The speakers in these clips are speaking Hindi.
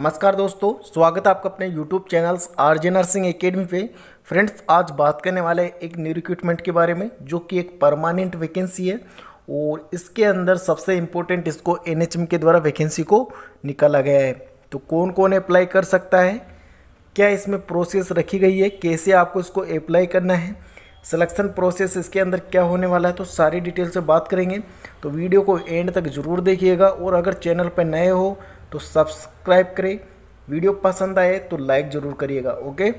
नमस्कार दोस्तों स्वागत है आपका अपने YouTube channels R J nursing academy पे फ्रेंड्स आज बात करने वाले एक न्यू रिक्रूटमेंट के बारे में जो कि एक परमानेंट वैकेंसी है और इसके अंदर सबसे इम्पोर्टेंट इसको एन के द्वारा वैकेंसी को निकाला गया है तो कौन कौन अप्लाई कर सकता है क्या इसमें प्रोसेस रखी गई है कैसे आपको इसको अप्लाई करना है सिलेक्शन प्रोसेस इसके अंदर क्या होने वाला है तो सारी डिटेल से बात करेंगे तो वीडियो को एंड तक ज़रूर देखिएगा और अगर चैनल पर नए हो तो सब्सक्राइब करें वीडियो पसंद आए तो लाइक ज़रूर करिएगा ओके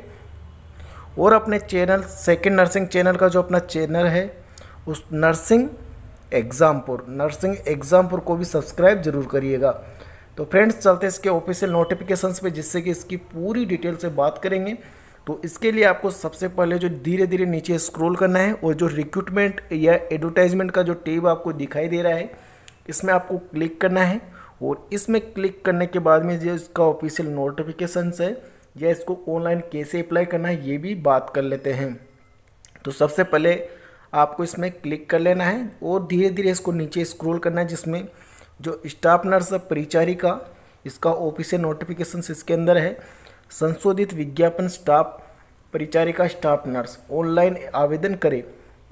और अपने चैनल सेकेंड नर्सिंग चैनल का जो अपना चैनल है उस नर्सिंग एग्ज़ामपुर नर्सिंग एग्ज़ामपुर को भी सब्सक्राइब ज़रूर करिएगा तो फ्रेंड्स चलते हैं इसके ऑफिशियल नोटिफिकेशंस पे जिससे कि इसकी पूरी डिटेल से बात करेंगे तो इसके लिए आपको सबसे पहले जो धीरे धीरे नीचे स्क्रॉल करना है और जो रिक्रूटमेंट या एडवर्टाइजमेंट का जो टेब आपको दिखाई दे रहा है इसमें आपको क्लिक करना है और इसमें क्लिक करने के बाद में जो इसका ऑफिशियल नोटिफिकेशन है या इसको ऑनलाइन कैसे अप्लाई करना है ये भी बात कर लेते हैं तो सबसे पहले आपको इसमें क्लिक कर लेना है और धीरे धीरे इसको नीचे स्क्रोल करना है जिसमें जो स्टाफ नर्स परिचारिका इसका ऑफिशियल नोटिफिकेशन इसके अंदर है संशोधित विज्ञापन स्टाफ परिचारिका स्टाफ नर्स ऑनलाइन आवेदन करें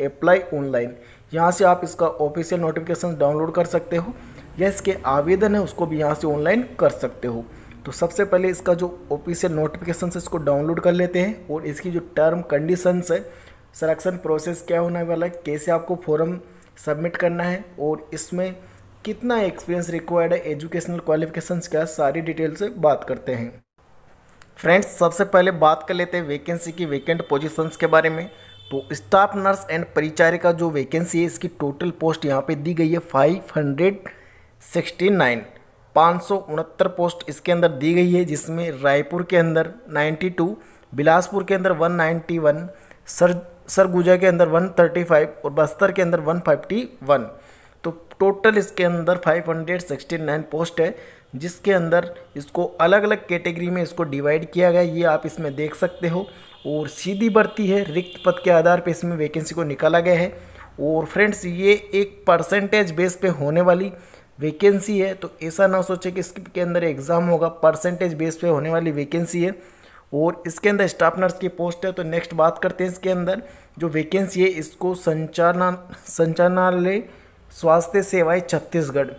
अप्लाई ऑनलाइन यहाँ से आप इसका ऑफिशियल नोटिफिकेशन डाउनलोड कर सकते हो या इसके आवेदन है उसको भी यहाँ से ऑनलाइन कर सकते हो तो सबसे पहले इसका जो ऑफिशियल नोटिफिकेशन है इसको डाउनलोड कर लेते हैं और इसकी जो टर्म कंडीशंस है सलेक्शन प्रोसेस क्या होने वाला है कैसे आपको फॉर्म सबमिट करना है और इसमें कितना एक्सपीरियंस रिक्वायर्ड है एजुकेशनल क्वालिफिकेशंस क्या सारी डिटेल से बात करते हैं फ्रेंड्स सबसे पहले बात कर लेते हैं वैकेंसी की वैकेंट पोजीशंस के बारे में तो स्टाफ नर्स एंड परिचारिका जो वैकेंसी है इसकी टोटल पोस्ट यहाँ पे दी गई है फाइव हंड्रेड सिक्सटी नाइन पाँच सौ उनहत्तर पोस्ट इसके अंदर दी गई है जिसमें रायपुर के अंदर नाइन्टी टू बिलासपुर के अंदर one ninety one sir Surguja के अंदर वन थर्टी फाइव और बस्तर के अंदर वन फिफ्टी वन टोटल इसके अंदर 569 पोस्ट है जिसके अंदर इसको अलग अलग कैटेगरी में इसको डिवाइड किया गया ये आप इसमें देख सकते हो और सीधी भर्ती है रिक्त पद के आधार पर इसमें वैकेंसी को निकाला गया है और फ्रेंड्स ये एक परसेंटेज बेस पे होने वाली वैकेंसी है तो ऐसा ना सोचे कि इसके अंदर एग्ज़ाम होगा परसेंटेज बेस पे होने वाली वैकेंसी है और इसके अंदर स्टाफ नर्स की पोस्ट है तो नेक्स्ट बात करते हैं इसके अंदर जो वैकेंसी है इसको संचालना संचालनालय स्वास्थ्य सेवाएं छत्तीसगढ़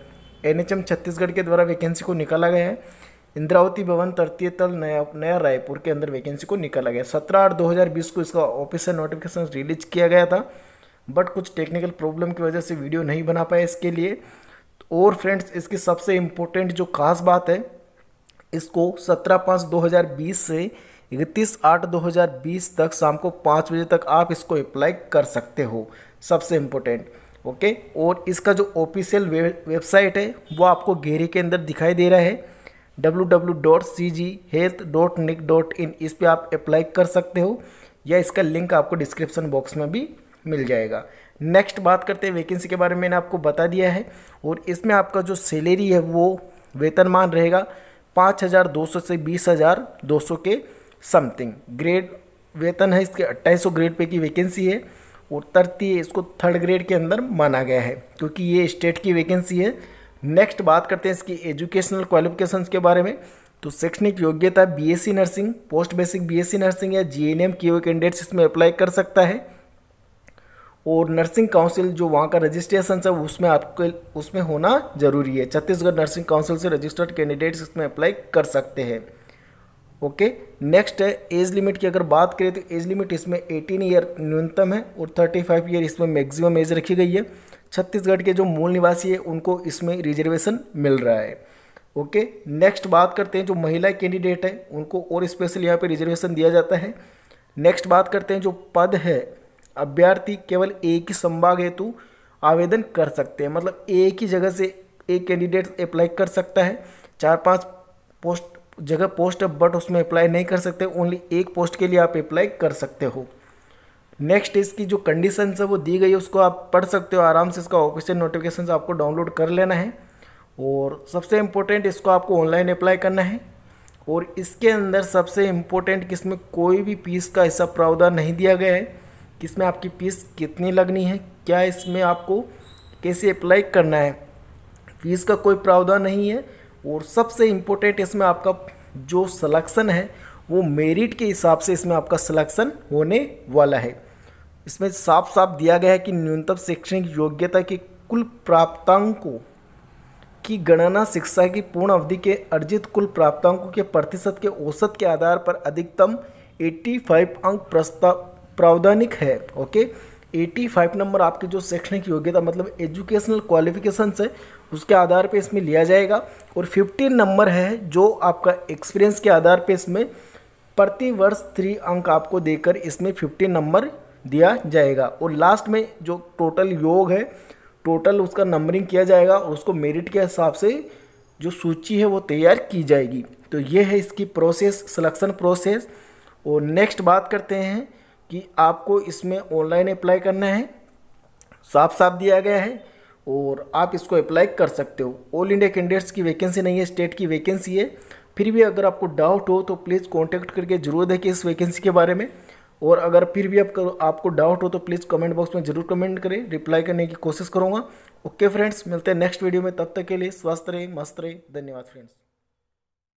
एनएचएम छत्तीसगढ़ के द्वारा वैकेंसी को निकाला गया है इंद्रावती भवन तृतीय तल नया नया रायपुर के अंदर वैकेंसी को निकाला गया सत्रह आठ दो हज़ार बीस को इसका ऑफिसियल नोटिफिकेशन रिलीज किया गया था बट कुछ टेक्निकल प्रॉब्लम की वजह से वीडियो नहीं बना पाया इसके लिए और फ्रेंड्स इसकी सबसे इम्पोर्टेंट जो खास बात है इसको सत्रह पाँच दो हज़ार बीस से इकतीस आठ दो हज़ार बीस तक शाम को पाँच बजे तक आप इसको अप्लाई कर सकते हो सबसे इम्पोर्टेंट ओके और इसका जो ऑफिशियल वेबसाइट है वो आपको घेरे के अंदर दिखाई दे रहा है W W dot C G health dot nic dot in इस पर आप अप्लाई कर सकते हो या इसका लिंक आपको डिस्क्रिप्सन बॉक्स में भी मिल जाएगा नेक्स्ट बात करते हैं वैकेंसी के बारे में मैंने आपको बता दिया है और इसमें आपका जो सैलरी है वो वेतनमान रहेगा पाँच हज़ार दो सौ से बीस हज़ार दो सौ के समथिंग ग्रेड वेतन है इसके अट्ठाईस सौ ग्रेड पे की वैकेंसी है और तरतीय इसको थर्ड ग्रेड के अंदर माना गया है क्योंकि ये स्टेट की वैकेंसी है नेक्स्ट बात करते हैं इसकी एजुकेशनल क्वालिफिकेशन के बारे में तो शैक्षणिक योग्यता BSc nursing post basic BSc nursing या जी एन के हुए कैंडिडेट्स इसमें अप्लाई कर सकता है और नर्सिंग काउंसिल जो वहाँ का रजिस्ट्रेशन है उसमें आपको उसमें होना जरूरी है छत्तीसगढ़ नर्सिंग काउंसिल से रजिस्टर्ड कैंडिडेट्स इसमें अप्लाई कर सकते हैं ओके नेक्स्ट है एज लिमिट की अगर बात करें तो एज लिमिट इसमें 18 ईयर न्यूनतम है और 35 ईयर इसमें मैक्सिमम एज रखी गई है छत्तीसगढ़ के जो मूल निवासी है उनको इसमें रिजर्वेशन मिल रहा है ओके नेक्स्ट बात करते हैं जो महिला कैंडिडेट है उनको और स्पेशल यहाँ पे रिजर्वेशन दिया जाता है नेक्स्ट बात करते हैं जो पद है अभ्यर्थी केवल एक ही संभाग हेतु आवेदन कर सकते हैं मतलब एक ही जगह से एक कैंडिडेट अप्लाई कर सकता है चार पाँच पोस्ट जगह पोस्ट है बट उसमें अप्लाई नहीं कर सकते ओनली एक पोस्ट के लिए आप अप्लाई कर सकते हो नेक्स्ट इसकी जो कंडीशन है वो दी गई है उसको आप पढ़ सकते हो आराम से इसका ऑफिशियल नोटिफिकेशन आपको डाउनलोड कर लेना है और सबसे इम्पोर्टेंट इसको आपको ऑनलाइन अप्लाई करना है और इसके अंदर सबसे इम्पोर्टेंट कि इसमें कोई भी फीस का ऐसा प्रावधान नहीं दिया गया है कि इसमें आपकी फीस कितनी लगनी है क्या इसमें आपको कैसे अप्लाई करना है फीस का कोई प्रावधान नहीं है और सबसे इम्पोर्टेंट इसमें आपका जो सलेक्शन है वो मेरिट के हिसाब से इसमें आपका सिलेक्शन होने वाला है इसमें साफ साफ दिया गया है कि न्यूनतम शैक्षणिक योग्यता के कुल प्राप्तांकों की गणना शिक्षा की पूर्ण अवधि के अर्जित कुल प्राप्तांकों के प्रतिशत के औसत के आधार पर अधिकतम 85 अंक प्रस्ताव प्रावधानिक है ओके एटी फाइव नंबर आपके जो शैक्षणिक योग्यता मतलब एजुकेशनल क्वालिफिकेशन है उसके आधार पे इसमें लिया जाएगा और फिफ्टीन नंबर है जो आपका एक्सपीरियंस के आधार पे इसमें प्रति वर्ष थ्री अंक आपको देकर इसमें फिफ्टीन नंबर दिया जाएगा और लास्ट में जो टोटल योग है टोटल उसका नंबरिंग किया जाएगा और उसको मेरिट के हिसाब से जो सूची है वो तैयार की जाएगी तो ये है इसकी प्रोसेस सिलेक्शन प्रोसेस और नेक्स्ट बात करते हैं कि आपको इसमें ऑनलाइन अप्लाई करना है साफ साफ दिया गया है और आप इसको अप्लाई कर सकते हो ऑल इंडिया कैंडिडेट्स की वैकेंसी नहीं है स्टेट की वैकेंसी है फिर भी अगर आपको डाउट हो तो प्लीज़ कॉन्टैक्ट करके जरूर देखिए इस वैकेंसी के बारे में और अगर फिर भी आप आपको डाउट हो तो प्लीज़ कमेंट बॉक्स में ज़रूर कमेंट करें रिप्लाई करने की कोशिश करूँगा ओके फ्रेंड्स मिलते हैं नेक्स्ट वीडियो में तब तक के लिए स्वस्थ रहे मस्त रहे धन्यवाद फ्रेंड्स